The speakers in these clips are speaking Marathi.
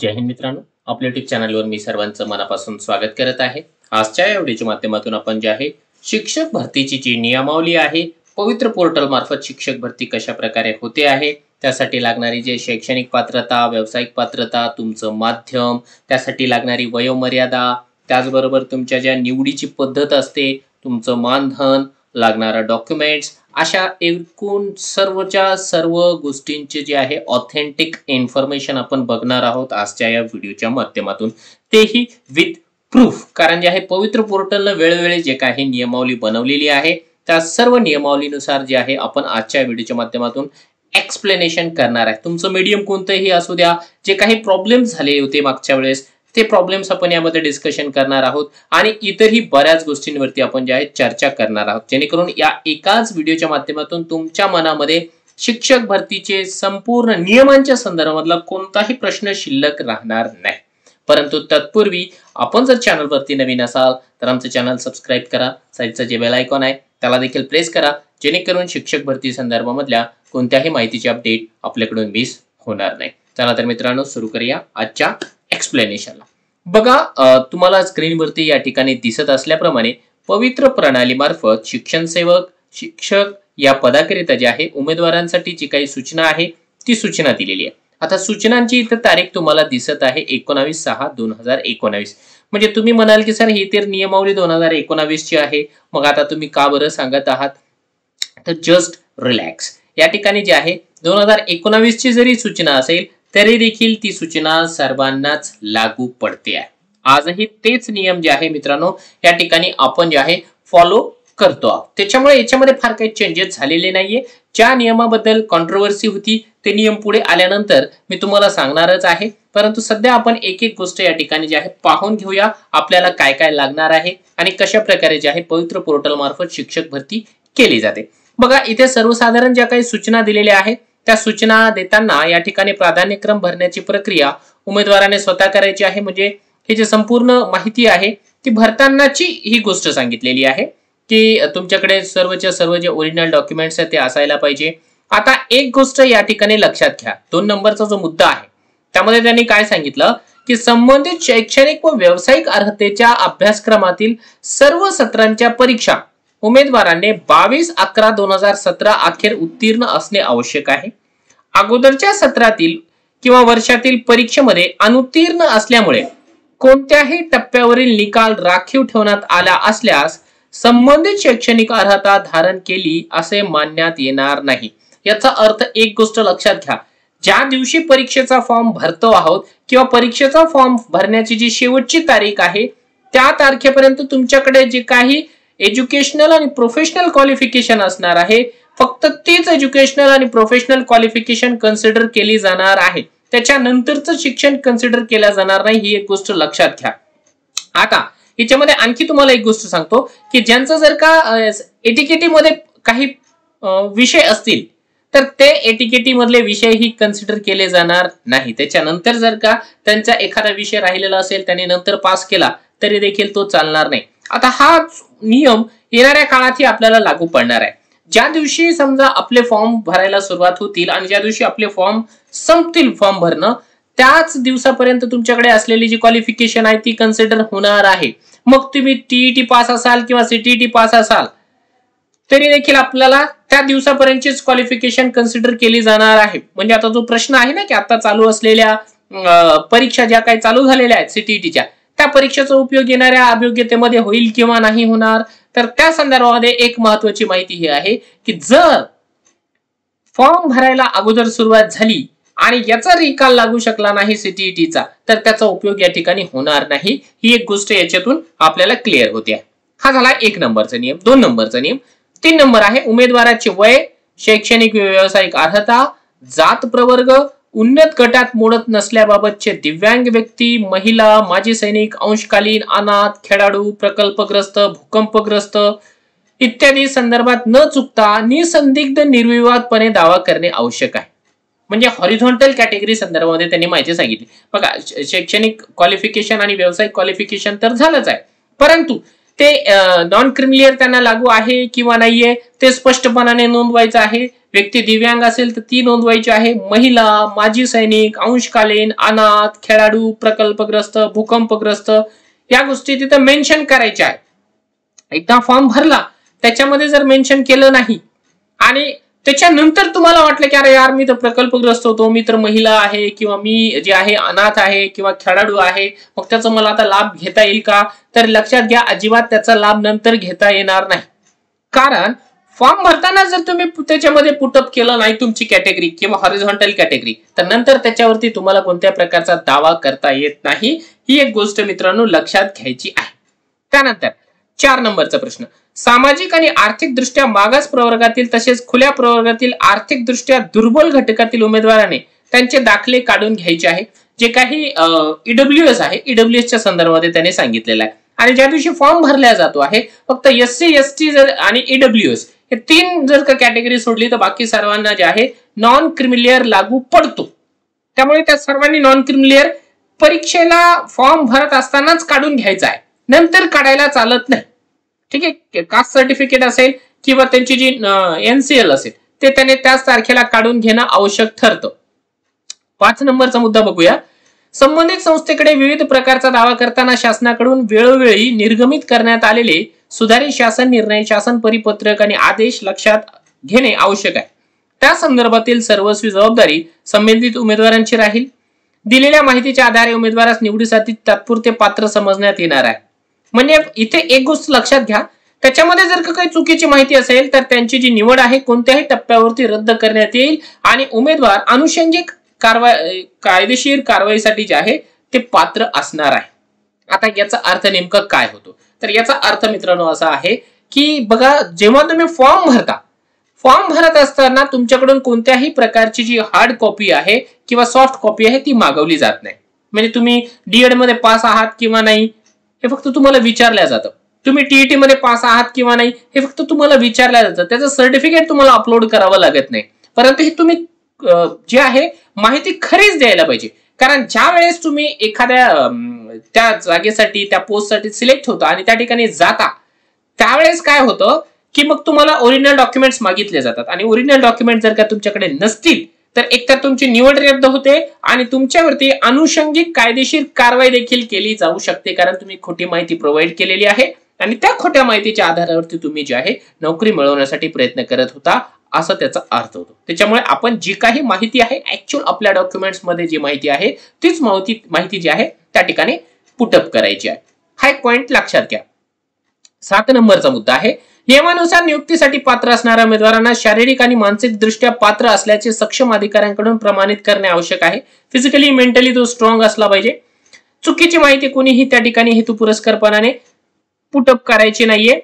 जय हिंद मित्रांनो आपल्या युट्यूब चॅनलवर मी सर्वांचं मनापासून स्वागत करत आहे आजच्या या व्हिडिओच्या माध्यमातून आपण जे आहे शिक्षक भरतीची जी नियमावली आहे पवित्र पोर्टल मार्फत शिक्षक भरती कशा प्रकारे होते आहे त्यासाठी लागणारी जे शैक्षणिक पात्रता व्यावसायिक पात्रता तुमचं माध्यम त्यासाठी लागणारी वयोमर्यादा त्याचबरोबर तुमच्या ज्या निवडीची पद्धत असते तुमचं मानधन लागणारा डॉक्युमेंट्स अशा एकूण सर्वच्या सर्व गोष्टींचे जे आहे ऑथेंटिक इन्फॉर्मेशन आपण बघणार आहोत आजच्या या व्हिडिओच्या माध्यमातून तेही विथ प्रूफ कारण जे आहे पवित्र पोर्टलनं वेळोवेळी जे काही नियमावली बनवलेली आहे त्या सर्व नियमावलीनुसार जे आहे आपण आजच्या व्हिडिओच्या माध्यमातून एक्सप्लेनेशन करणार आहे तुमचं मीडियम कोणतंही असू द्या जे काही प्रॉब्लेम झाले होते मागच्या वेळेस ते प्रॉब्लेम्स आपण यामध्ये डिस्कशन करणार आहोत आणि इतरही बऱ्याच गोष्टींवरती आपण जे आहे चर्चा करणार आहोत जेणेकरून या एकाच व्हिडिओच्या माध्यमातून तुमच्या मनामध्ये शिक्षक भरतीचे संपूर्ण नियमांच्या संदर्भातला कोणताही प्रश्न शिल्लक राहणार नाही परंतु तत्पूर्वी आपण जर चॅनलवरती नवीन असाल तर आमचं चॅनल सबस्क्राईब करा साईडचं जे बेल आयकॉन आहे त्याला देखील प्रेस करा जेणेकरून शिक्षक भरती संदर्भामधल्या कोणत्याही माहितीचे अपडेट आपल्याकडून मिस होणार नाही चला तर मित्रांनो सुरू करूया आजच्या एक्सप्लेनेशनला बघा तुम्हाला स्क्रीनवरती या ठिकाणी दिसत असल्याप्रमाणे पवित्र मार्फत शिक्षण सेवक शिक्षक या पदाकरिता जे आहे उमेदवारांसाठी जी काही सूचना आहे ती सूचना दिलेली आहे आता सूचनांची इथं तारीख तुम्हाला दिसत आहे एकोणावीस सहा दोन हजार एकोणावीस म्हणजे तुम्ही म्हणाल की सर ही तर नियमावली दोन हजार एकोणावीसची आहे मग आता तुम्ही का बरं सांगत आहात तर जस्ट रिलॅक्स या ठिकाणी जे आहे दोन हजार एकोणावीसची जरी सूचना असेल तरी देखील ती सूचना सर्वांनाच लागू पडते आहे आजही तेच नियम जे आहे मित्रांनो या ठिकाणी आपण जे आहे फॉलो करतो आहोत त्याच्यामुळे याच्यामध्ये फार काही चेंजेस झालेले नाहीये ज्या नियमाबद्दल कॉन्ट्रोवर्सी होती ते नियम पुढे आल्यानंतर मी तुम्हाला सांगणारच आहे परंतु सध्या आपण एक एक गोष्ट या ठिकाणी जे आहे पाहून घेऊया आपल्याला काय काय लागणार आहे आणि कशा प्रकारे जे आहे पवित्र पोर्टल मार्फत शिक्षक भरती केली जाते बघा इथे सर्वसाधारण ज्या काही सूचना दिलेल्या आहेत त्या सूचना देताना या ठिकाणी प्राधान्यक्रम भरण्याची प्रक्रिया उमेदवाराने स्वतः करायची आहे म्हणजे हे जे संपूर्ण माहिती आहे ती भरतानाची ही गोष्ट सांगितलेली आहे की तुमच्याकडे सर्वच्या सर्व जे ओरिजिनल डॉक्युमेंट्स आहेत ते असायला पाहिजे आता एक गोष्ट या ठिकाणी लक्षात घ्या दोन नंबरचा जो मुद्दा आहे त्यामध्ये त्यांनी काय सांगितलं की संबंधित शैक्षणिक व व्यावसायिक अर्हतेच्या अभ्यासक्रमातील सर्व सत्रांच्या परीक्षा उमेदवाराने बावीस अकरा दोन हजार सतरा अखेर उत्तीर्ण असणे आवश्यक आहे अगोदरच्या सत्रातील किंवा वर्षातील परीक्षेमध्ये अनुत्तीर्ण असल्यामुळे कोणत्याही टप्प्यावरील निकाल राखीव ठेवण्यात आला असल्यास संबंधित शैक्षणिक अर्हता धारण केली असे मानण्यात येणार नाही याचा अर्थ एक गोष्ट लक्षात घ्या ज्या दिवशी परीक्षेचा फॉर्म भरतो आहोत किंवा परीक्षेचा फॉर्म भरण्याची जी शेवटची तारीख आहे त्या तारखेपर्यंत तुमच्याकडे जे काही एज्युकेशनल आणि प्रोफेशनल क्वालिफिकेशन असणार आहे फक्त तीच एज्युकेशनल आणि प्रोफेशनल क्वालिफिकेशन कन्सिडर केली जाणार आहे त्याच्यानंतरचं शिक्षण कन्सिडर केलं जाणार नाही ही एक गोष्ट लक्षात घ्या आता याच्यामध्ये आणखी तुम्हाला एक गोष्ट सांगतो की ज्यांचं जर का मध्ये काही विषय असतील तर ते एटीकेटी मधले विषय ही कन्सिडर केले जाणार नाही त्याच्यानंतर जर का त्यांचा एखादा विषय राहिलेला असेल त्यांनी नंतर पास केला तरी देखील तो चालणार नाही आता हा नियम येणाऱ्या काळातही आपल्याला लागू पडणार आहे ज्या दिवशी समजा आपले फॉर्म भरायला सुरुवात होतील आणि ज्या दिवशी आपले फॉर्म संपतील फॉर्म भरणं त्याच दिवसापर्यंत तुमच्याकडे असलेली जी क्वालिफिकेशन आहे ती कन्सिडर होणार आहे मग तुम्ही टीईटी पास e असाल किंवा सीटीईटी पास e असाल तरी देखील आपल्याला त्या दिवसापर्यंतचीच क्वालिफिकेशन कन्सिडर केली जाणार आहे म्हणजे आता जो प्रश्न आहे ना की आता चालू असलेल्या परीक्षा ज्या काही चालू झालेल्या आहेत सीटीईटीच्या त्या परीक्षेचा उपयोग येणाऱ्या अभियोग्यतेमध्ये होईल किंवा नाही होणार तर त्या संदर्भामध्ये एक महत्वाची माहिती ही आहे की जर फॉर्म भरायला अगोदर सुरुवात झाली आणि याचा रिकाल लागू शकला नाही सीटीईटीचा तर त्याचा उपयोग या ठिकाणी होणार नाही ही एक गोष्ट याच्यातून आपल्याला क्लिअर होते हा झाला एक नंबरचा नियम दोन नंबरचा नियम तीन नंबर आहे उमेदवाराचे वय शैक्षणिक व्यावसायिक अर्हता जात प्रवर्ग उन्नत गटात मोडत नसल्याबाबतचे दिव्यांग व्यक्ती महिला माजी सैनिक अंशकालीन अनाथ खेळाडू प्रकल्पग्रस्त भूकंपग्रस्त इत्यादी संदर्भात न चुकता निसंदिग्ध निर्विवादपणे दावा करणे आवश्यक आहे म्हणजे हॉरिझॉन्टल कॅटेगरी संदर्भामध्ये त्यांनी माहिती सांगितली बघा शैक्षणिक क्वालिफिकेशन आणि व्यावसायिक क्वालिफिकेशन तर झालंच आहे परंतु ते नॉन क्रिमिलियर त्यांना लागू आहे किंवा नाहीये ते स्पष्टपणाने नोंदवायचं आहे व्यक्ती दिव्यांग असेल तर ती नोंदवायची आहे महिला माजी सैनिक अंशकालीन अनाथ खेळाडू प्रकल्पग्रस्त भूकंपग्रस्त या गोष्टी तिथं मेन्शन करायच्या आहेत एकदा फॉर्म भरला त्याच्यामध्ये जर मेन्शन केलं नाही आणि त्याच्यानंतर तुम्हाला वाटलं की अरे यार मी तर प्रकल्पग्रस्त होतो मी तर महिला आहे किंवा मी जे आहे अनाथ आहे किंवा खेळाडू आहे मग त्याचा मला आता लाभ घेता येईल का तर लक्षात घ्या अजिबात त्याचा लाभ नंतर घेता येणार नाही कारण फॉर्म भरताना जर तुम्ही त्याच्यामध्ये पुटअप केलं नाही तुमची कॅटेगरी किंवा हॉरिझॉन्टल कॅटेगरी तर नंतर त्याच्यावरती तुम्हाला कोणत्या प्रकारचा दावा करता येत नाही ही एक गोष्ट मित्रांनो लक्षात घ्यायची आहे त्यानंतर चार नंबरचा प्रश्न सामाजिक आणि आर्थिक दृष्ट्या मागास प्रवर्गातील तसेच खुल्या प्रवर्गातील आर्थिकदृष्ट्या दुर्बल घटकातील उमेदवाराने त्यांचे दाखले काढून घ्यायचे आहे जे काही ईडब्ल्यू एस e आहे ईडब्ल्यू e एसच्या संदर्भामध्ये त्यांनी सांगितलेलं आहे आणि ज्या दिवशी फॉर्म भरला जातो आहे फक्त एस सी एस टी जर आणि ईडब्ल्यू e एस हे तीन जर का कॅटेगरी सोडली तर बाकी सर्वांना जे आहे नॉन क्रिमिलियर लागू पडतो त्यामुळे त्या सर्वांनी नॉन क्रिमिलियर परीक्षेला फॉर्म भरत असतानाच काढून घ्यायचा आहे नंतर काढायला चालत नाही ठीक आहे कास्ट सर्टिफिकेट असेल किंवा त्यांची जी एनसीएल असेल ते त्याने त्याच तारखेला काढून घेणं आवश्यक ठरतं पाच नंबरचा मुद्दा बघूया संबंधित संस्थेकडे विविध प्रकारचा दावा करताना शासनाकडून वेळोवेळी निर्गमित करण्यात आलेले सुधारित शासन निर्णय शासन परिपत्रक आणि आदेश लक्षात घेणे आवश्यक आहे त्या संदर्भातील सर्वस्वी जबाबदारी संबंधित उमेदवारांची राहील दिलेल्या माहितीच्या आधारे उमेदवारास निवडीसाठी तात्पुरते पात्र समजण्यात येणार आहे म्हणजे इथे एक गोष्ट लक्षात घ्या त्याच्यामध्ये जर काही चुकीची माहिती असेल तर त्यांची जी निवड आहे कोणत्याही टप्प्यावरती रद्द करण्यात येईल आणि उमेदवार अनुषंगिक कारवाई कायदेशीर कारवाईसाठी जे आहे ते पात्र असणार आहे आता याचा अर्थ नेमका काय होतो तर याचा अर्थ मित्रांनो असा आहे की बघा जेव्हा तुम्ही फॉर्म भरता फॉर्म भरत असताना तुमच्याकडून कोणत्याही प्रकारची जी हार्ड कॉपी आहे किंवा सॉफ्ट कॉपी आहे ती मागवली जात नाही म्हणजे तुम्ही डीएड मध्ये पास आहात किंवा नाही हे फक्त तुम्हाला विचारलं जातं तुम्ही टीईटी e मध्ये पास आहात किंवा नाही हे फक्त तुम्हाला विचारल्या जातं त्याचं सर्टिफिकेट तुम्हाला अपलोड करावं लागत नाही परंतु हे तुम्ही जे आहे माहिती खरीच द्यायला पाहिजे कारण ज्या वेळेस तुम्ही एखाद्या त्या जागेसाठी त्या पोस्टसाठी सिलेक्ट होता आणि त्या ठिकाणी जाता त्यावेळेस काय होतं की मग तुम्हाला ओरिजिनल डॉक्युमेंट्स मागितले जातात आणि ओरिजिनल डॉक्युमेंट जर का तुमच्याकडे नसतील तर एक तर तुमची निवड रद्द होते आणि तुमच्यावरती अनुषंगिक कायदेशीर कारवाई देखील केली जाऊ शकते कारण तुम्ही खोटी माहिती प्रोव्हाइड केलेली आहे आणि त्या खोट्या माहितीच्या आधारावरती तुम्ही जे आहे नोकरी मिळवण्यासाठी प्रयत्न करत होता असा त्याचा अर्थ होतो त्याच्यामुळे आपण जी काही माहिती आहे ऍक्च्युअल आपल्या डॉक्युमेंट्समध्ये जी माहिती आहे तीच माहिती माहिती जी आहे त्या ठिकाणी पुटअप करायची आहे हा एक पॉइंट लक्षात घ्या सात नंबरचा मुद्दा आहे नियमानुसार नियुक्तीसाठी पात्र असणाऱ्या उमेदवारांना शारीरिक आणि मानसिकदृष्ट्या पात्र असल्याचे सक्षम अधिकाऱ्यांकडून प्रमाणित करणे आवश्यक आहे फिजिकली मेंटली तो स्ट्रॉंग असला पाहिजे चुकीची माहिती कोणीही त्या ठिकाणी हेतू पुरस्कारपणाने पुटअप करायची नाहीये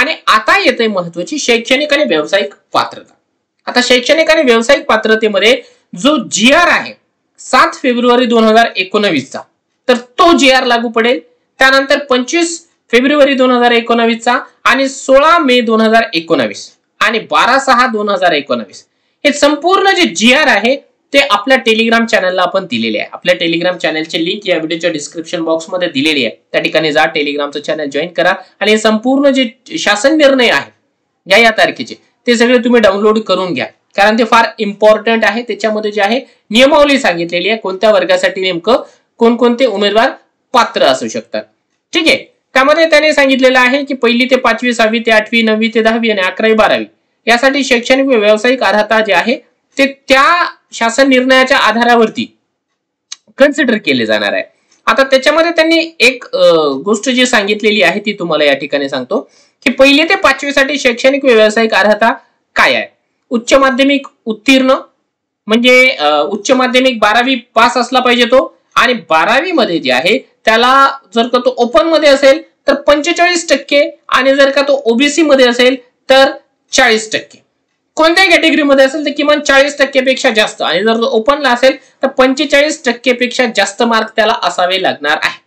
आणि आता येते महत्वाची शैक्षणिक आणि व्यावसायिक पात्रता आता शैक्षणिक आणि व्यावसायिक पात्रतेमध्ये जो जी आर आहे सात फेब्रुवारी दोन हजार एकोणवीसचा तर तो जी आर लागू पडेल त्यानंतर पंचवीस फेब्रुवारी दोन हजार एकोणावीसचा आणि सोळा मे दोन हजार एकोणावीस आणि बारा सहा दोन हजार एकोणावीस हे संपूर्ण जे जी आर आहे ते आपल्या टेलिग्राम चॅनलला आपण दिलेले आहे आपल्या टेलिग्राम चॅनलची लिंक या व्हिडिओच्या डिस्क्रिप्शन बॉक्समध्ये दिलेली आहे त्या ठिकाणी जा टेलिग्रामचं चॅनल जॉईन करा आणि हे संपूर्ण जे शासन निर्णय आहे या या तारखेचे ते सगळे तुम्ही डाउनलोड करून घ्या कारण ते फार इम्पॉर्टंट आहे त्याच्यामध्ये जे आहे नियमावली सांगितलेली आहे कोणत्या वर्गासाठी नेमकं कोणकोणते उमेदवार पात्र असू शकतात ठीक आहे त्यामध्ये त्याने सांगितलेलं आहे की पहिली ते पाचवी सहावी ते आठवी नववी ते दहावी आणि अकरावी बारावी यासाठी शैक्षणिक व व्यावसायिक अर्हता जे आहे ते त्या शासन निर्णयाच्या आधारावरती कन्सिडर केले जाणार आहे आता त्याच्यामध्ये त्यांनी एक गोष्ट जी सांगितलेली आहे ती तुम्हाला या ठिकाणी सांगतो की पहिली ते पाचवीसाठी शैक्षणिक व्यावसायिक अर्हता काय आहे उच्च माध्यमिक उत्तीर्ण म्हणजे उच्च माध्यमिक बारावी पास असला पाहिजे तो आणि बारावीमध्ये जे आहे त्याला जर का तो ओपन मध्ये असेल तर पंचेचाळीस टक्के आणि जर का तो ओबीसी मध्ये असेल तर चाळीस टक्के कोणत्या कॅटेगरीमध्ये असेल तर किमान चाळीस टक्केपेक्षा जास्त आणि जर तो ओपनला असेल तर पंचेचाळीस टक्केपेक्षा जास्त मार्क त्याला असावे लागणार आहे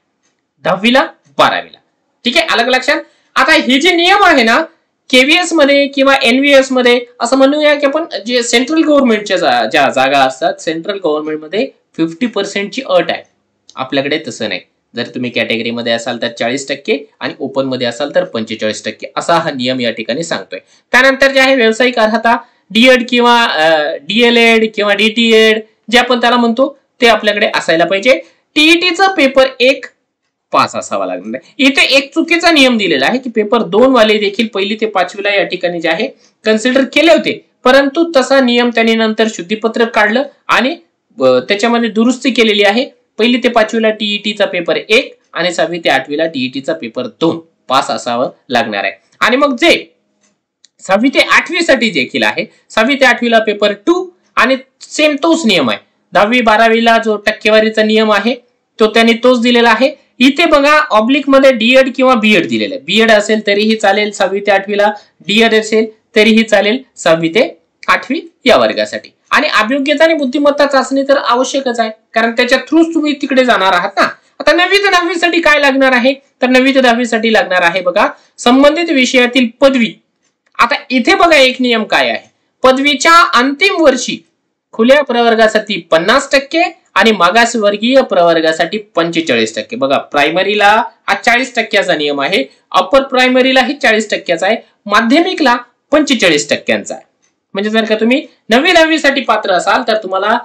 दहावीला बारावीला ठीक आहे अलग लक्षात आता हे जे नियम आहे ना केव्हीएस मध्ये किंवा एनव्हीएस मध्ये असं म्हणूया की आपण जे सेंट्रल गव्हर्नमेंटच्या ज्या जागा असतात सेंट्रल गव्हर्नमेंटमध्ये फिफ्टी पर्सेंटची अट आहे आपल्याकडे तसं नाही जर तुम्ही कॅटेगरीमध्ये असाल तर चाळीस टक्के आणि ओपनमध्ये असाल तर पंचेचाळीस टक्के असा हा नियम या ठिकाणी सांगतोय त्यानंतर जे आहे व्यावसायिक अर्हता डीएड किंवा डीएलएड किंवा डीटीएड जे आपण त्याला म्हणतो ते आपल्याकडे असायला पाहिजे टीईटीचा e पेपर एक पास असावा लागणार आहे इथे एक चुकीचा नियम दिलेला आहे की पेपर दोन वाले देखील पहिली ते पाचवीला या ठिकाणी जे आहे कन्सिडर केले होते परंतु तसा नियम त्यांनी नंतर शुद्धीपत्र काढलं आणि त्याच्यामध्ये दुरुस्ती केलेली आहे पहिली ते पाचवीला टीईटीचा e पेपर एक आणि सहावी ते आठवीला टीईटीचा e पेपर दोन पास असावं लागणार आहे आणि मग जे सहावी ते आठवीसाठी देखील आहे सहावी ते आठवीला पेपर टू आणि सेम तोच नियम आहे दहावी बारावीला जो टक्केवारीचा नियम आहे तो त्यांनी तोच दिलेला आहे इथे बघा ऑब्लिक मध्ये डीएड e किंवा बीएड दिलेलं आहे बीएड असेल तरीही चालेल सहावी ते आठवीला डीएड असेल तरीही चालेल सहावी ते आठवी या वर्गासाठी आणि अभियोग्यता आणि बुद्धिमत्ता चाचणी तर आवश्यकच आहे कारण त्याच्या थ्रूच तुम्ही तिकडे जाणार आहात ना आता नववी ते दहावीसाठी काय लागणार आहे तर नववी ते दहावीसाठी लागणार आहे बघा संबंधित विषयातील पदवी आता इथे बघा एक नियम काय आहे पदवीच्या अंतिम वर्षी खुल्या प्रवर्गासाठी पन्नास टक्के आणि मागासवर्गीय प्रवर्गासाठी पंचेचाळीस टक्के बघा प्रायमरीला हा चाळीस टक्क्याचा नियम आहे अपर प्रायमरीला ही चाळीस टक्क्याचा आहे माध्यमिकला पंचेचाळीस टक्क्यांचा आहे म्हणजे जर का तुम्ही नववी साठी पात्र असाल तर तुम्हाला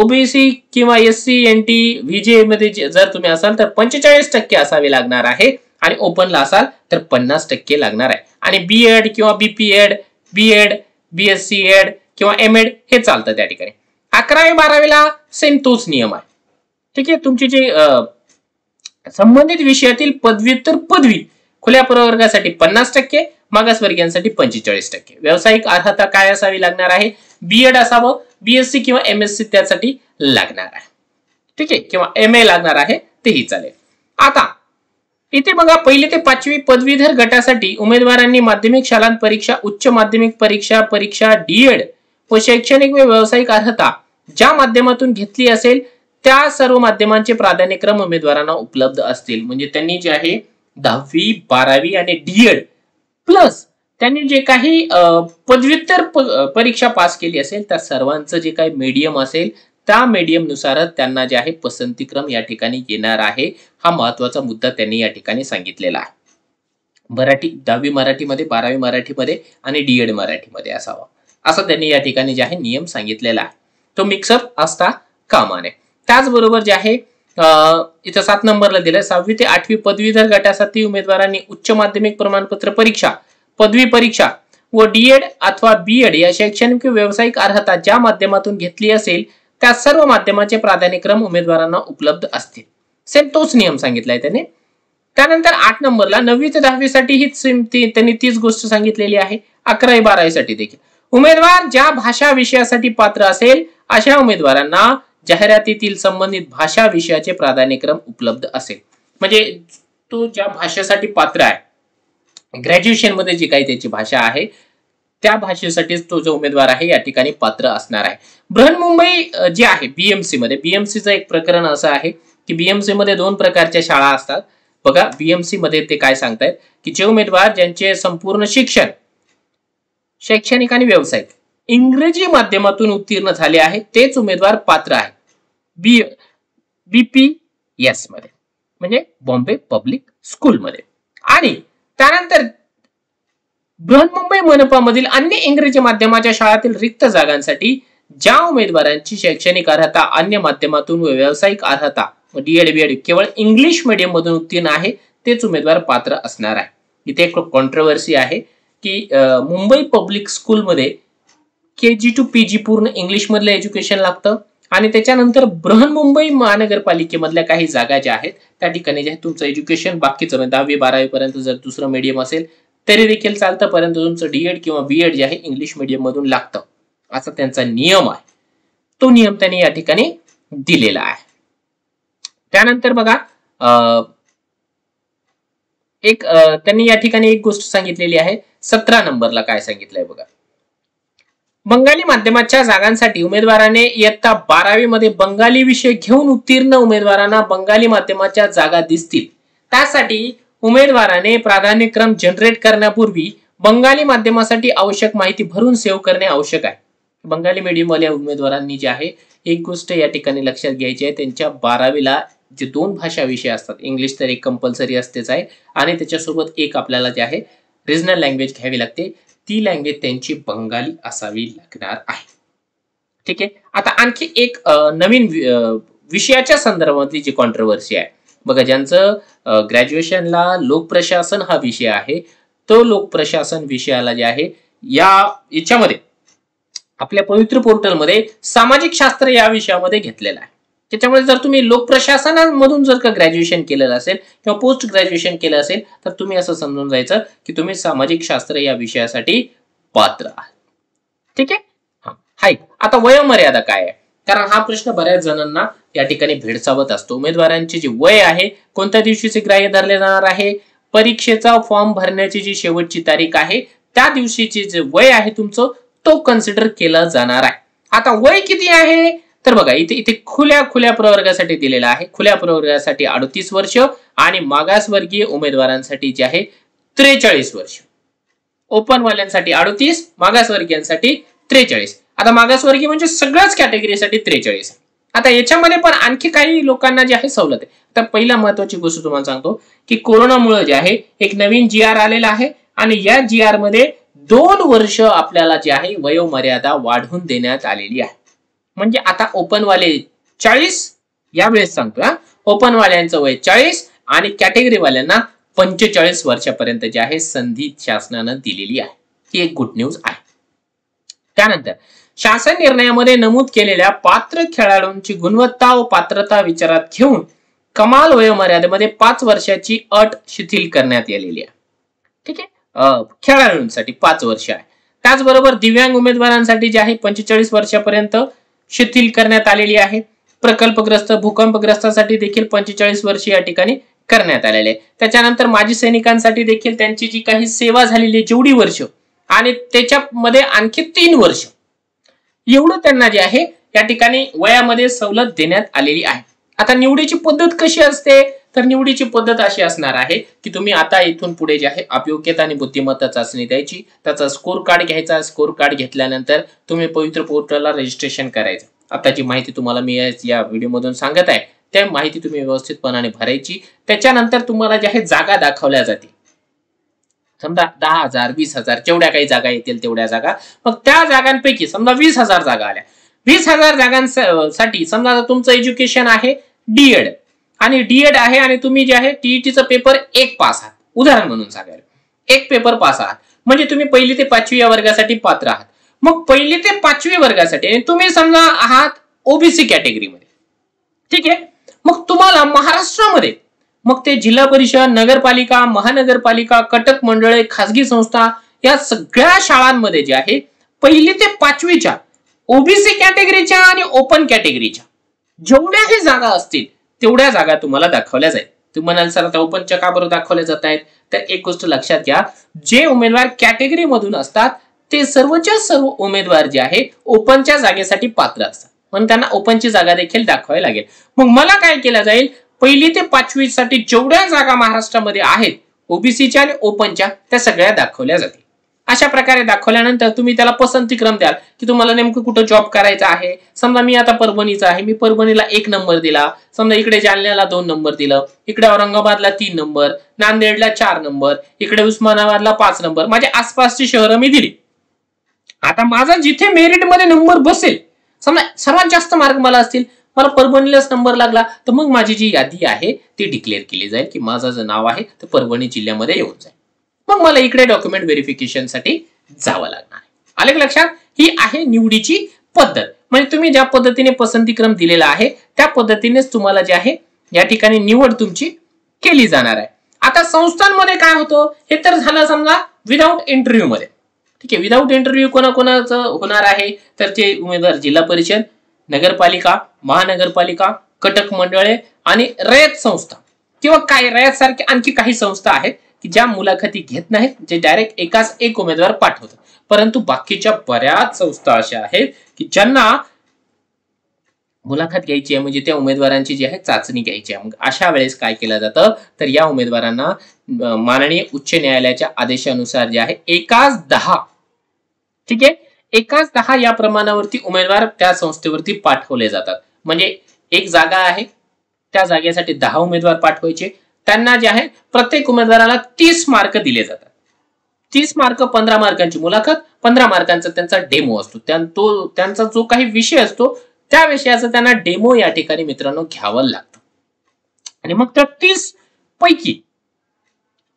ओबीसी किंवा S C N T VJ मध्ये जर तुम्ही असाल तर पंचेचाळीस टक्के असावे लागणार आहे आणि ओपनला असाल तर पन्नास टक्के लागणार आहे आणि बी एड किंवा BP Ed B Ed C Ed किंवा एम एड हे चालतं त्या ठिकाणी अकरावी बारावीला सेम तोच नियम आहे ठीक आहे तुमची जे संबंधित विषयातील पदव्युत्तर पदवी खुल्या प्रवर्गासाठी पन्नास टक्के मागासवर्गीयांसाठी पंचेचाळीस टक्के व्यावसायिक अर्हता काय असावी लागणार आहे बीएड असावं बीएससी किंवा एम एस सी त्यासाठी लागणार आहे ठीक आहे किंवा एम ए लागणार आहे तेही चालेल आता इथे बघा पहिले ते पाचवी पदवीधर गटासाठी उमेदवारांनी माध्यमिक शालांत परीक्षा उच्च माध्यमिक परीक्षा परीक्षा डीएड व e शैक्षणिक व व्यावसायिक अर्हता ज्या माध्यमातून घेतली असेल त्या सर्व माध्यमांचे प्राधान्यक्रम उमेदवारांना उपलब्ध असतील म्हणजे त्यांनी जे आहे दहावी बारावी आणि डीएड प्लस त्यांनी जे काही पदव्युत्तर परीक्षा पास केली असेल त्या सर्वांचं जे काही मीडियम असेल त्या मीडियमनुसारच त्यांना जे आहे पसंतीक्रम या ठिकाणी येणार आहे हा महत्वाचा मुद्दा त्यांनी या ठिकाणी सांगितलेला आहे मराठी दहावी मराठीमध्ये बारावी मराठीमध्ये आणि डीएड मराठीमध्ये असावा असा त्यांनी या ठिकाणी जे आहे नियम सांगितलेला आहे तो मिक्सअप असता कामाने त्याचबरोबर जे आहे इथं सात नंबरला दिलाय सहावी ते आठवी पदवीधर गटासाठी उमेदवारांनी उच्च माध्यमिक प्रमाणपत्र परीक्षा पदवी परीक्षा व डीएड अथवा बीएड या शैक्षणिक व्यावसायिक अर्हता ज्या माध्यमातून घेतली असेल त्या सर्व माध्यमाचे प्राधान्यक्रम उमेदवारांना उपलब्ध असतील सेम तोच नियम सांगितलाय त्याने त्यानंतर आठ नंबरला नववी ते साठी हीच त्यांनी तीच गोष्ट सांगितलेली आहे अकरावी साठी देखील उमेदवार ज्या भाषा विषयासाठी पात्र असेल अशा उमेदवारांना जाहिरातीतील संबंधित भाषा विषयाचे प्राधान्यक्रम उपलब्ध असेल म्हणजे तो ज्या भाषेसाठी पात्र आहे ग्रॅज्युएशन मध्ये जी काही त्याची भाषा आहे त्या भाषेसाठीच तो जो उमेदवार आहे या ठिकाणी पात्र असणार आहे बृहन्मुंबई जे आहे बीएमसी मध्ये बीएमसीचं एक प्रकरण असं आहे की बीएमसी मध्ये दोन प्रकारच्या शाळा असतात बघा बीएमसी मध्ये ते काय सांगतायत की जे उमेदवार ज्यांचे संपूर्ण शिक्षण शैक्षणिक आणि व्यावसायिक इंग्रजी माध्यमातून उत्तीर्ण झाले आहे तेच उमेदवार पात्र आहे बी बी पी एस मध्ये म्हणजे बॉम्बे पब्लिक स्कूलमध्ये आणि त्यानंतर बृहन्मुंबई मनपामधील अन्य इंग्रजी माध्यमाच्या शाळातील रिक्त जागांसाठी ज्या उमेदवारांची शैक्षणिक अर्हता अन्य माध्यमातून व्यावसायिक अर्हता डीएड एड केवळ इंग्लिश मीडियम मधून उत्तीर्ण आहे तेच उमेदवार पात्र असणार आहे इथे एक कॉन्ट्रवर्सी आहे की मुंबई पब्लिक स्कूलमध्ये के जी टू पी जी पूर्ण इंग्लिशमधलं एज्युकेशन लागतं आणि त्याच्यानंतर मुंबई महानगरपालिकेमधल्या काही जागा ज्या आहेत त्या ठिकाणी जे तुमचं एज्युकेशन बाकीचं दहावी बारावी पर्यंत जर दुसरं मीडियम असेल तरी देखील चालतं परंतु तुमचं डीएड किंवा बी एड जे आहे इंग्लिश मीडियम मधून लागतं असा त्यांचा नियम आहे तो नियम त्यांनी या ठिकाणी दिलेला आहे त्यानंतर बघा एक त्यांनी या ठिकाणी एक गोष्ट सांगितलेली आहे सतरा नंबरला काय सांगितलंय बघा बंगाली माध्यमाच्या जागांसाठी उमेदवाराने इयत्ता बारावी मध्ये बंगाली विषय घेऊन उत्तीर्ण उमेदवारांना बंगाली माध्यमाच्या जागा दिसतील त्यासाठी उमेदवाराने प्राधान्यक्रम जनरेट करण्यापूर्वी बंगाली माध्यमासाठी आवश्यक माहिती भरून सेव्ह करणे आवश्यक आहे बंगाली मीडियमवाल्या उमेदवारांनी जे आहे एक गोष्ट या ठिकाणी लक्षात घ्यायची आहे त्यांच्या बारावीला जे दोन भाषा विषय असतात इंग्लिश तर एक कंपल्सरी असतेच आहे आणि त्याच्यासोबत एक आपल्याला जे आहे रिजनल लँग्वेज घ्यावी लागते ती लँग्वेज त्यांची बंगाली असावी लागणार आहे ठीक आहे आता आणखी एक नवीन विषयाच्या संदर्भातली जी कॉन्ट्रोवर्सी आहे बघा ज्यांचं ग्रॅज्युएशनला लोकप्रशासन हा विषय आहे तो लोकप्रशासन विषयाला जे आहे या याच्यामध्ये आपल्या पवित्र पोर्टलमध्ये सामाजिक शास्त्र या विषयामध्ये घेतलेला आहे त्याच्यामुळे जर तुम्ही लोकप्रशासनामधून जर का ग्रॅज्युएशन केलेलं असेल किंवा पोस्ट ग्रॅज्युएशन केलं असेल तर तुम्ही असं समजून जायचं की तुम्ही सामाजिक शास्त्र या विषयासाठी पात्र आहात ठीक आहे हाय आता वयोमर्यादा काय आहे कारण हा प्रश्न बऱ्याच जणांना या ठिकाणी भेडसावत असतो उमेदवारांचे जे वय आहे कोणत्या दिवशीचे ग्राह्य धरले जाणार आहे परीक्षेचा फॉर्म भरण्याची जी शेवटची तारीख आहे त्या दिवशीचे जे वय आहे तुमचं तो कन्सिडर केला जाणार आहे आता वय किती आहे तर बघा इथे इथे खुल्या खुल्या प्रवर्गासाठी दिलेला आहे खुल्या प्रवर्गासाठी अडतीस वर्ष आणि मागासवर्गीय उमेदवारांसाठी जे आहे त्रेचाळीस वर्ष ओपनवाल्यांसाठी अडतीस मागासवर्गीयांसाठी त्रेचाळीस आता मागासवर्गीय म्हणजे सगळ्याच कॅटेगरीसाठी त्रेचाळीस आता याच्यामध्ये पण आणखी काही लोकांना जे आहे सवलत आहे आता पहिला महत्वाची गोष्ट तुम्हाला सांगतो की कोरोनामुळे जे आहे एक नवीन जी आर आलेला आहे आणि या जी आर मध्ये दोन वर्ष आपल्याला जे आहे वयोमर्यादा वाढवून देण्यात आलेली आहे म्हणजे आता ओपनवाले चाळीस यावेळेस सांगतो हा ओपनवाल्यांचं वय चाळीस आणि कॅटेगरी वाल्यांना पंचेचाळीस वर्षापर्यंत जे आहे संधी शासनानं दिलेली आहे ती एक गुड न्यूज आहे त्यानंतर शासन निर्णयामध्ये नमूद केलेल्या पात्र खेळाडूंची गुणवत्ता व पात्रता विचारात घेऊन कमाल वयोमर्यादेमध्ये पाच वर्षाची अट शिथिल करण्यात आलेली आहे ठीक आहे खेळाडूंसाठी पाच वर्ष आहे त्याचबरोबर दिव्यांग उमेदवारांसाठी जे आहे पंचेचाळीस वर्षापर्यंत शिथिल करण्यात आलेली आहे प्रकल्पग्रस्त भूकंपग्रस्तासाठी देखील पंचेचाळीस वर्ष या ठिकाणी करण्यात आलेले त्याच्यानंतर माजी सैनिकांसाठी देखील त्यांची जी काही सेवा झालेली आहे जेवढी वर्ष आणि त्याच्यामध्ये आणखी तीन वर्ष एवढं त्यांना जे आहे या ठिकाणी वयामध्ये सवलत देण्यात आलेली आहे आता निवडीची पद्धत कशी असते तर निवडीची पद्धत अशी असणार आहे की तुम्ही आता इथून पुढे जे आहे अपयोग्यता आणि बुद्धिमत्ता चाचणी द्यायची त्याचा स्कोर कार्ड घ्यायचा स्कोर कार्ड घेतल्यानंतर तुम्ही पवित्र पोर्टलला रजिस्ट्रेशन करायचं आताची माहिती तुम्हाला मी या व्हिडिओमधून सांगत आहे त्या माहिती तुम्ही व्यवस्थितपणाने भरायची त्याच्यानंतर तुम्हाला जे आहे जागा दाखवल्या जाते समजा दहा हजार वीस हजार जेवढ्या काही जागा येतील तेवढ्या जागा मग त्या जागांपैकी समजा वीस हजार जागा आल्या वीस हजार जागांसाठी समजा तुमचं एज्युकेशन आहे डीएड आणि डीएड आहे आणि तुम्ही जे आहे टीईटीचा e पेपर एक पास आहात उदाहरण म्हणून सांगायला एक पेपर पास आहात म्हणजे तुम्ही पहिली ते पाचवी या वर्गासाठी पात्र आहात मग पहिली ते पाचवी वर्गासाठी तुम्ही समजा आहात ओबीसी कॅटेगरीमध्ये ठीक आहे मग तुम्हाला महाराष्ट्रामध्ये मग ते जिल्हा परिषद नगरपालिका महानगरपालिका कटक मंडळे खासगी संस्था या सगळ्या शाळांमध्ये जे आहे पहिली ते पाचवीच्या ओबीसी कॅटेगरीच्या आणि ओपन कॅटेगरीच्या जेवढ्याही जागा असतील तेवढ्या जागा तुम्हाला दाखवल्या जाईल तुम्ही म्हणाल सर आता ओपनच्या का बरोबर दाखवल्या जात आहेत तर एक गोष्ट लक्षात घ्या जे उमेदवार कॅटेगरीमधून असतात ते सर्वच्या सर्व उमेदवार जे आहे ओपनच्या जागेसाठी पात्र असतात म्हणून त्यांना ओपनची जागा देखील दाखवावी लागेल मग मला काय केलं जाईल पहिली ते पाचवी साठी जेवढ्या जागा महाराष्ट्रामध्ये आहेत ओबीसीच्या आणि ओपनच्या त्या सगळ्या दाखवल्या जातील अशा प्रकारे दाखवल्यानंतर तुम्ही त्याला पसंतीक्रम द्याल की तुम्हाला नेमकं कुठं जॉब करायचा आहे समजा मी आता परभणीचा आहे मी परभणीला एक नंबर दिला समजा इकडे जालन्याला दोन नंबर दिलं इकडे औरंगाबादला तीन नंबर नांदेडला चार नंबर इकडे उस्मानाबादला पाच नंबर माझ्या आसपासची शहरं मी दिली आता माझा जिथे मेरिटमध्ये नंबर बसेल समजा सर्वात जास्त मार्क मला असतील मला परभणीलाच नंबर लागला तर मग माझी जी यादी आहे ती डिक्लेअर केली जाईल की माझं जे नाव आहे ते परभणी जिल्ह्यामध्ये येऊन जाईल मग मला इकडे डॉक्युमेंट व्हेरिफिकेशनसाठी जावं लागणार आहे आले लक्षात ही आहे निवडीची पद्धत म्हणजे तुम्ही ज्या पद्धतीने पसंतीक्रम दिलेला आहे त्या पद्धतीनेच तुम्हाला जे आहे या ठिकाणी निवड तुमची केली जाणार आहे आता संस्थांमध्ये काय होतं हे तर झालं समजा विदाऊट इंटरव्ह्यू मध्ये ठीक आहे विदाऊट इंटरव्ह्यू कोणाकोणाचं होणार आहे तर ते उमेदवार जिल्हा परिषद नगरपालिका महानगरपालिका कटक मंडळे आणि रयत संस्था किंवा काय रयत सारखे आणखी काही संस्था आहेत की ज्या मुलाखती घेत नाहीत जे डायरेक्ट एकाच एक उमेदवार पाठवतात परंतु बाकीच्या बऱ्याच संस्था अशा आहेत की ज्यांना मुलाखत घ्यायची आहे म्हणजे त्या उमेदवारांची जी आहे चाचणी घ्यायची आहे मग अशा वेळेस काय केलं जातं तर या उमेदवारांना माननीय उच्च न्यायालयाच्या आदेशानुसार जे आहे एकाच दहा ठीक आहे एकाच दहा या प्रमाणावरती उमेदवार त्या संस्थेवरती पाठवले जातात म्हणजे एक जागा आहे त्या जागेसाठी दहा उमेदवार पाठवायचे त्यांना जे आहे प्रत्येक उमेदवाराला तीस मार्क दिले जातात तीस मार्क पंधरा मार्कांची मुलाखत पंधरा मार्कांचा त्यांचा डेमो असतो तो त्यांचा जो काही विषय असतो त्या विषयाचा त्यांना डेमो या ठिकाणी मित्रांनो घ्यावा लागतो आणि मग त्या तीस पैकी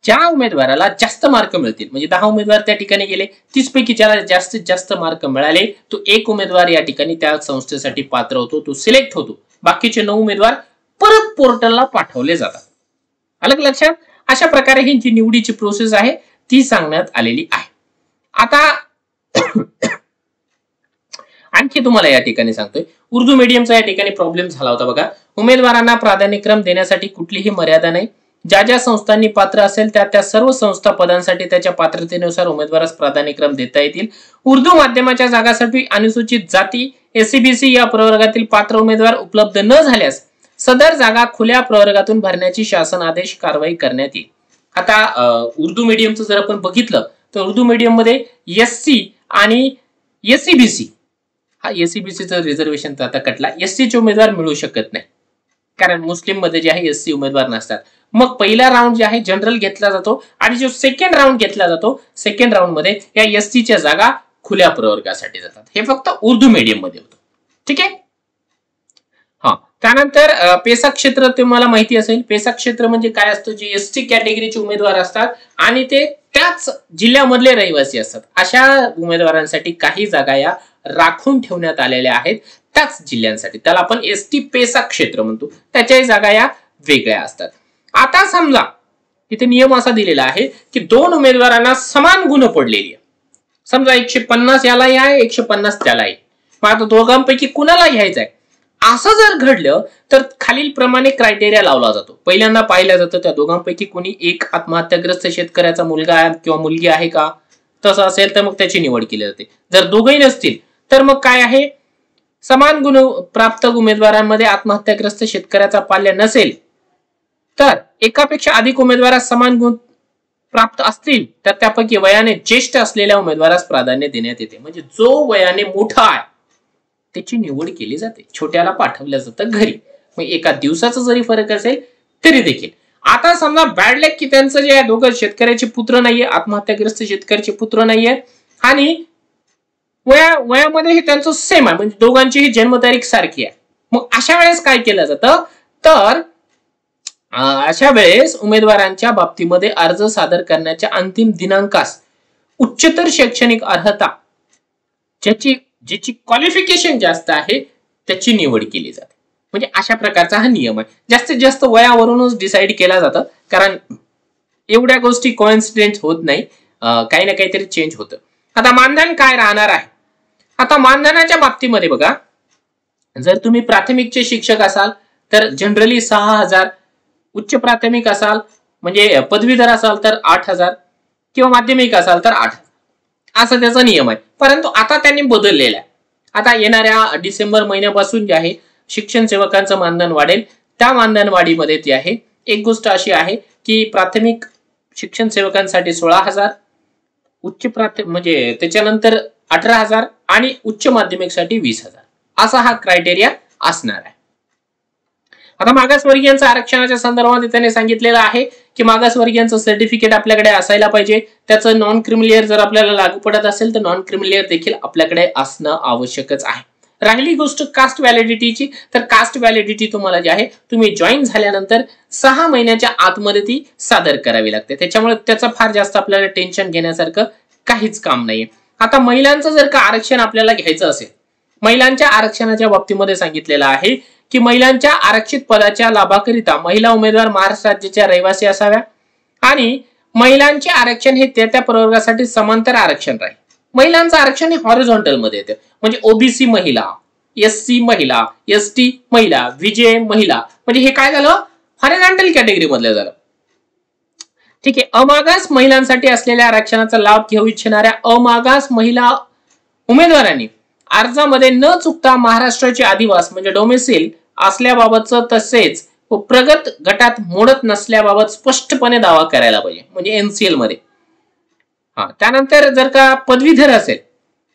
ज्या उमेदवाराला जास्त मार्क मिळतील म्हणजे दहा उमेदवार त्या ठिकाणी गेले तीस पैकी ज्याला जास्तीत जास्त मार्क मिळाले तो एक उमेदवार या ठिकाणी त्या संस्थेसाठी पात्र होतो तो सिलेक्ट होतो बाकीचे नऊ उमेदवार परत पोर्टलला पाठवले जातात लक्षात अशा प्रकारे ही जी निवडीची प्रोसेस आहे ती सांगण्यात आलेली आहे आता आणखी तुम्हाला या ठिकाणी सांगतोय उर्दू मीडियमचा या ठिकाणी प्रॉब्लेम झाला होता बघा उमेदवारांना प्राधान्यक्रम देण्यासाठी कुठलीही मर्यादा नाही ज्या ज्या संस्थांनी पात्र असेल त्या त्या सर्व संस्था पदांसाठी त्याच्या पात्रतेनुसार उमेदवारास प्राधान्यक्रम देता येतील उर्दू माध्यमाच्या जागासाठी अनुसूचित जाती एसीबीसी या प्रवर्गातील पात्र उमेदवार उपलब्ध न झाल्यास सदर जागा खुल्या प्रवर्गातून भरण्याची शासन आदेश कारवाई करण्यात येईल आता उर्दू मीडियमचं जर आपण बघितलं तर उर्दू मीडियममध्ये एस सी आणि एस सी हा एस सी बी सीचं रिझर्वेशन आता कटला एस सीचे उमेदवार मिळू शकत नाही कारण मुस्लिममध्ये जे आहे एस सी उमेदवार नसतात मग पहिला राऊंड जे आहे जनरल घेतला जातो आणि जो सेकंड राऊंड घेतला जातो सेकंड राऊंडमध्ये या एस सीच्या जागा खुल्या प्रवर्गासाठी जातात हे फक्त उर्दू मीडियममध्ये होतं ठीक आहे हा त्यानंतर पेसा क्षेत्र तुम्हाला माहिती असेल पेसा क्षेत्र म्हणजे काय असतं जे एस टी कॅटेगरीचे उमेदवार असतात आणि ते त्याच जिल्ह्यामधले रहिवासी असतात अशा उमेदवारांसाठी काही जागा या राखून ठेवण्यात आलेल्या आहेत त्याच जिल्ह्यांसाठी त्याला आपण एसटी पेसा क्षेत्र म्हणतो त्याच्याही जागा या वेगळ्या असतात आता समजा इथे नियम असा दिलेला आहे की दोन उमेदवारांना समान गुण पडलेली आहे समजा एकशे पन्नास याला आहे एकशे पन्नास त्याला आहे मग आता दोघांपैकी कुणाला घ्यायचं आहे असं जर घडलं तर खालील प्रमाणे क्रायटेरिया लावला जातो पहिल्यांदा पाहिलं जातं त्या दोघांपैकी कोणी एक आत्महत्याग्रस्त शेतकऱ्याचा मुलगा आहे किंवा मुलगी आहे का तसं असेल तर मग त्याची निवड केली जाते जर दोघही नसतील तर मग काय आहे समान गुण प्राप्त उमेदवारांमध्ये आत्महत्याग्रस्त शेतकऱ्याचा पाल्य नसेल तर एकापेक्षा अधिक उमेदवार समान गुण प्राप्त असतील तर त्यापैकी वयाने ज्येष्ठ असलेल्या उमेदवारास प्राधान्य देण्यात येते म्हणजे जो वयाने मोठा आहे त्याची निवड केली जाते छोट्याला पाठवलं जातं घरी मग एका दिवसाचा जरी फरक असेल तरी देखील आता समजा बॅडले की त्यांचं जे आहे दोघं शेतकऱ्याचे पुत्र नाहीये आत्महत्याग्रस्त शेतकऱ्याचे पुत्र नाहीये आणि वया वयामध्ये हे त्यांचं सेम आहे म्हणजे दोघांची ही जन्मतारीख सारखी आहे मग अशा वेळेस काय केलं जातं तर अशा वेळेस उमेदवारांच्या बाबतीमध्ये अर्ज सादर करण्याच्या अंतिम दिनांकास उच्चतर शैक्षणिक अर्हता ज्याची ज्याची क्वालिफिकेशन जास्त आहे त्याची निवड केली जाते म्हणजे अशा प्रकारचा हा नियम आहे जास्तीत जास्त वयावरूनच डिसाईड केला जातं कारण एवढ्या गोष्टी कॉन्सिडेंट होत नाही काही ना काहीतरी चेंज होतं आता मानधन काय राहणार आहे आता मानधनाच्या बाबतीमध्ये बघा जर तुम्ही प्राथमिकचे शिक्षक असाल तर जनरली सहा हजार उच्च प्राथमिक असाल म्हणजे पदवीधर असाल तर आठ हजार किंवा माध्यमिक असाल तर आठ असा त्याचा नियम आहे परंतु आता त्यांनी बदललेला आहे आता येणाऱ्या डिसेंबर महिन्यापासून जे आहे शिक्षण सेवकांचं मानधन वाढेल त्या मानधन वाढीमध्ये ती आहे एक गोष्ट अशी आहे की प्राथमिक शिक्षण सेवकांसाठी सोळा हजार उच्च प्राथमिक म्हणजे त्याच्यानंतर अठरा हजार आणि उच्च माध्यमिकसाठी वीस हजार असा हा क्रायटेरिया असणार आहे आता मागासवर्गीयांचं आरक्षणाच्या संदर्भात त्याने सांगितलेलं आहे की मागासवर्गीयांचं सर्टिफिकेट आपल्याकडे असायला पाहिजे त्याचं नॉन क्रिमिलियर जर आपल्याला लागू पडत असेल तर नॉन क्रिमिलियर देखील आपल्याकडे असणं आवश्यकच आहे राहिली गोष्ट कास्ट व्हॅलिडिटीची तर कास्ट व्हॅलिडिटी तुम्हाला जी आहे तुम्ही जॉईन झाल्यानंतर सहा महिन्याच्या आतमध्ये ती सादर करावी लागते त्याच्यामुळे त्याचं फार जास्त आपल्याला टेन्शन घेण्यासारखं काहीच काम नाहीये आता महिलांचं जर का आरक्षण आपल्याला घ्यायचं असेल महिलांच्या आरक्षणाच्या बाबतीमध्ये सांगितलेलं आहे की महिलांच्या आरक्षित पदाच्या लाभाकरिता महिला उमेदवार महाराष्ट्र राज्याच्या रहिवासी असाव्या आणि महिलांचे आरक्षण हे त्या त्या प्रवर्गासाठी समांतर आरक्षण राहील महिलांचं आरक्षण हे हॉरिझॉन्टल मध्ये येते म्हणजे ओबीसी महिला एस सी महिला एस टी महिला विजय महिला म्हणजे हे काय झालं हॉरिझॉन्टल कॅटेगरी मधलं झालं ठीक आहे अमागास महिलांसाठी असलेल्या आरक्षणाचा लाभ घेऊ इच्छिणाऱ्या अमागास महिला उमेदवारांनी अर्जामध्ये न चुकता महाराष्ट्राचे आदिवास म्हणजे डोमेसिल असल्याबाबतचं तसेच प्रगत गटात मोडत नसल्याबाबत स्पष्टपणे दावा करायला पाहिजे म्हणजे एनसीएल मध्ये हा त्यानंतर जर का पदवीधर असेल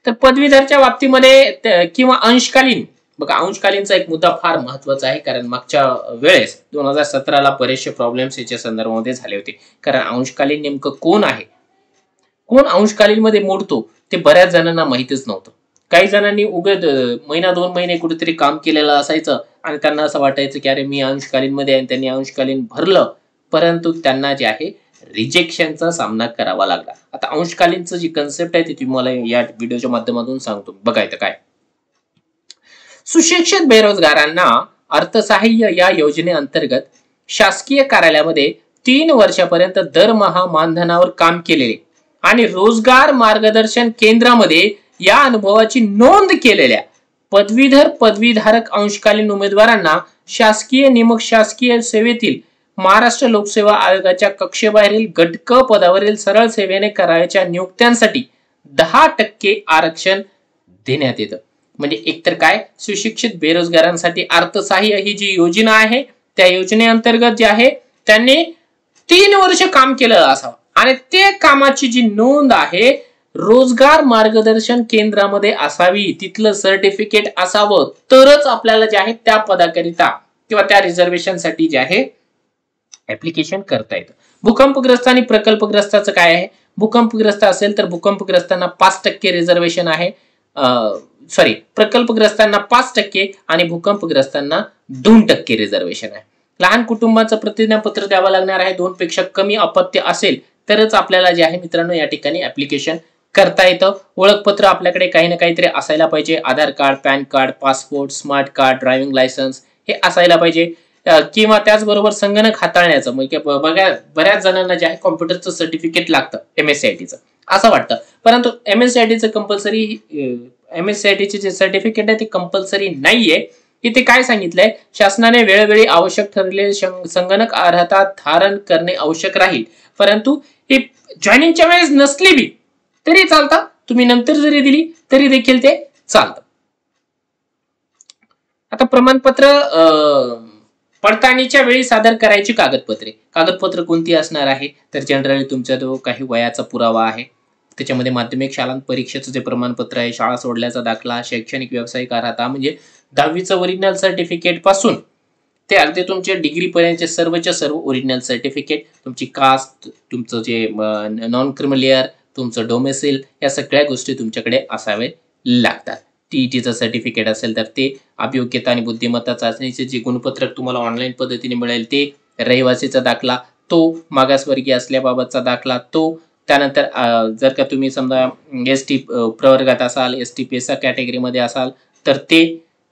तर पदवीधरच्या बाबतीमध्ये किंवा अंशकालीन बघा अंशकालीनचा एक मुद्दा फार महत्वाचा आहे कारण मागच्या वेळेस दोन हजार सतराला बरेचसे प्रॉब्लेम्स याच्या संदर्भामध्ये झाले होते कारण अंशकालीन नेमकं कोण आहे कोण अंशकालीन मध्ये मोडतो ते बऱ्याच जणांना माहितीच नव्हतं काही जणांनी उगत महिना दोन महिने कुठेतरी काम केलेलं असायचं आणि त्यांना असं वाटायचं की अरे मी अंशकालीन मध्ये आहे त्यांनी अंशकालीन भरलं परंतु त्यांना जे आहे रिजेक्शनचा सामना करावा लागला आता अंशकालीनचं जी कन्सेप्ट आहे ती तुम्हाला या व्हिडिओच्या माध्यमातून सांगतो बघायचं काय सुशिक्षित बेरोजगारांना अर्थसहाय्य या योजनेअंतर्गत शासकीय कार्यालयामध्ये तीन वर्षापर्यंत दरमहा मानधनावर काम केलेले आणि रोजगार मार्गदर्शन केंद्रामध्ये या अनुभवाची नोंद केलेल्या पदवीधर पदवीधारक अंशकालीन उमेदवारांना शासकीय निमक शासकीय सेवेतील महाराष्ट्र लोकसेवा आयोगाच्या कक्षेबाहेरील गटक पदावरील सरळ सेवेने करायच्या नियुक्त्यांसाठी दहा टक्के आरक्षण देण्यात येतं म्हणजे एकतर काय सुशिक्षित बेरोजगारांसाठी अर्थसहाय्य ही जी योजना आहे त्या योजनेअंतर्गत जे आहे त्यांनी तीन वर्ष काम केलं असावं आणि ते कामाची जी नोंद आहे रोजगार मार्गदर्शन केंद्रामध्ये असावी तिथलं सर्टिफिकेट असावं तरच आपल्याला जे आहे त्या पदाकरिता किंवा त्या रिझर्वेशनसाठी जे आहे ऍप्लिकेशन करता येतं भूकंपग्रस्त आणि प्रकल्पग्रस्ताचं काय आहे भूकंपग्रस्त असेल तर भूकंपग्रस्तांना पाच टक्के रिझर्वेशन आहे सॉरी प्रकल्पग्रस्तांना पाच टक्के आणि भूकंपग्रस्तांना दोन टक्के रिझर्वेशन आहे लहान कुटुंबाचं प्रतिज्ञापत्र द्यावं लागणार आहे दोन पेक्षा कमी अपत्य असेल तरच आपल्याला जे आहे मित्रांनो या ठिकाणी ऍप्लिकेशन करता येतं ओळखपत्र आपल्याकडे काही ना काहीतरी असायला पाहिजे Aadhaar card PAN card passport smart card driving licence हे असायला पाहिजे किंवा त्याचबरोबर संगणक हाताळण्याचं म्हणजे बघा बऱ्याच जणांना जे आहे कॉम्प्युटरचं सर्टिफिकेट लागतं एम एस सी आय टीचं असं वाटतं परंतु एम एस सी आय टीचं compulsory M S C I टीचे जे सर्टिफिकेट आहे ते कंपल्सरी नाहीये ते काय सांगितलंय शासनाने वेळोवेळी आवश्यक ठरलेले संगणक अर्हता धारण करणे आवश्यक राहील परंतु हे जॉईनिंगच्या वेळेस नसली बी तरी चालतं तुम्ही नंतर जरी दिली तरी देखील ते चालतं आता प्रमाणपत्र पडताळणीच्या वेळी सादर करायची कागदपत्रे कागदपत्र कोणती असणार आहे तर जनरली तुमचा जो काही वयाचा पुरावा आहे त्याच्यामध्ये माध्यमिक शाळांत परीक्षेचं जे प्रमाणपत्र आहे शाळा सोडल्याचा दाखला शैक्षणिक व्यावसायिक अर्हता म्हणजे दहावीचं ओरिजिनल सर्टिफिकेट पासून ते अगदी तुमचे पर्यंतचे सर्वच्या सर्व ओरिजिनल सर्टिफिकेट तुमची कास्ट तुमचं जे नॉन क्रिमिलियर तुमचं डोमेसिल या सगळ्या गोष्टी तुमच्याकडे असावे लागतात टीचं e सर्टिफिकेट असेल तर ते अभियोग्यता आणि बुद्धिमत्ता चाचणीचे जे गुणपत्रक तुम्हाला ऑनलाईन पद्धतीने मिळेल ते रहिवासीचा दाखला तो मागासवर्गीय असल्याबाबतचा दाखला तो त्यानंतर जर का तुम्ही समजा एस टी प्रवर्गात असाल एस टी पी कॅटेगरीमध्ये असाल तर ते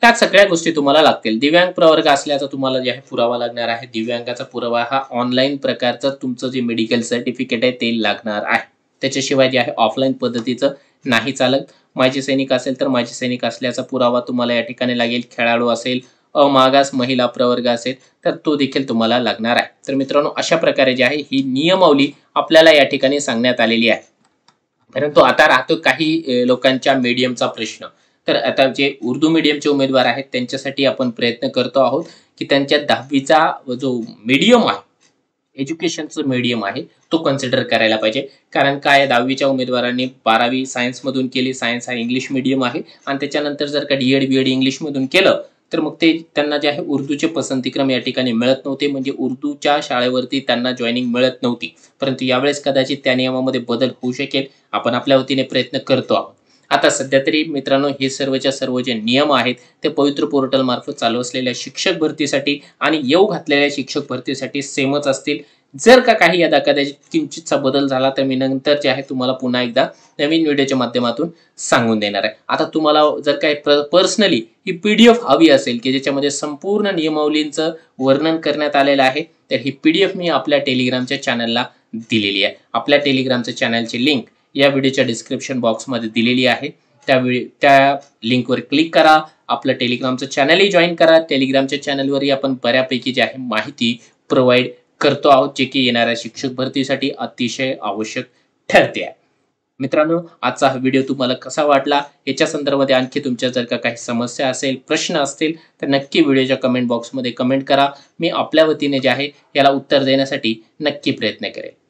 त्या सगळ्या गोष्टी तुम्हाला लागतील दिव्यांग प्रवर्ग असल्याचा तुम्हाला जे आहे पुरावा लागणार आहे दिव्यांगाचा पुरावा हा ऑनलाईन प्रकारचा तुमचं जे मेडिकल सर्टिफिकेट आहे ते लागणार आहे त्याच्याशिवाय जे आहे ऑफलाईन पद्धतीचं नाही चालत माझे सैनिक असेल तर माझे सैनिक असल्याचा पुरावा तुम्हाला या ठिकाणी लागेल खेळाडू असेल अमागास महिला प्रवर्ग असेल तर तो देखील तुम्हाला लागणार आहे तर मित्रांनो अशा प्रकारे जे आहे ही नियमावली आपल्याला या ठिकाणी सांगण्यात आलेली आहे परंतु आता राहतो काही लोकांच्या मीडियमचा प्रश्न तर आता जे उर्दू मीडियमचे उमेदवार आहेत त्यांच्यासाठी आपण प्रयत्न करतो आहोत की त्यांच्या दहावीचा जो मीडियम आहे एज्युकेशनचं मीडियम आहे तो कन्सिडर करायला पाहिजे कारण काय दहावीच्या उमेदवारांनी बारावी सायन्समधून केली सायन्स हा इंग्लिश मीडियम आहे आणि त्याच्यानंतर जर का डी एड बी एड इंग्लिशमधून केलं तर मग ते त्यांना जे आहे उर्दूचे पसंतीक्रम या ठिकाणी मिळत नव्हते म्हणजे उर्दूच्या शाळेवरती त्यांना जॉईनिंग मिळत नव्हती परंतु यावेळेस कदाचित त्या नियमामध्ये बदल होऊ शकेल आपण आपल्या वतीने प्रयत्न करतो आहोत आता सध्या तरी मित्रांनो हे सर्वच्या सर्व जे नियम आहेत ते पवित्र पोर्टल मार्फत चालू असलेल्या शिक्षक भरतीसाठी आणि येऊ घातलेल्या शिक्षक भरतीसाठी सेमच असतील जर का काही या धकाद्याची किंचितचा बदल झाला तर मी नंतर जे आहे तुम्हाला पुन्हा एकदा नवीन व्हिडिओच्या माध्यमातून सांगून देणार आहे आता तुम्हाला जर काही पर्सनली ही पी डी एफ हवी असेल की ज्याच्यामध्ये संपूर्ण नियमावलींचं वर्णन करण्यात आलेलं आहे तर ही पी डी एफ मी आपल्या टेलिग्रामच्या चॅनलला दिलेली आहे आपल्या टेलिग्रामच्या चॅनलची लिंक या व्हिडिओच्या डिस्क्रिप्शन बॉक्समध्ये दिलेली आहे त्या त्या लिंकवर क्लिक करा आपलं टेलिग्रामचं चॅनलही जॉईन करा टेलिग्रामच्या चॅनलवरही आपण बऱ्यापैकी जे आहे माहिती प्रोव्हाइड करतो आहोत जे की येणाऱ्या शिक्षक भरतीसाठी अतिशय आवश्यक ठरते आहे मित्रांनो आजचा हा व्हिडिओ तुम्हाला कसा वाटला याच्या संदर्भात आणखी तुमच्या जर का काही समस्या असेल प्रश्न असतील तर नक्की व्हिडिओच्या कमेंट बॉक्समध्ये कमेंट करा मी आपल्या वतीने जे आहे याला उत्तर देण्यासाठी नक्की प्रयत्न करेल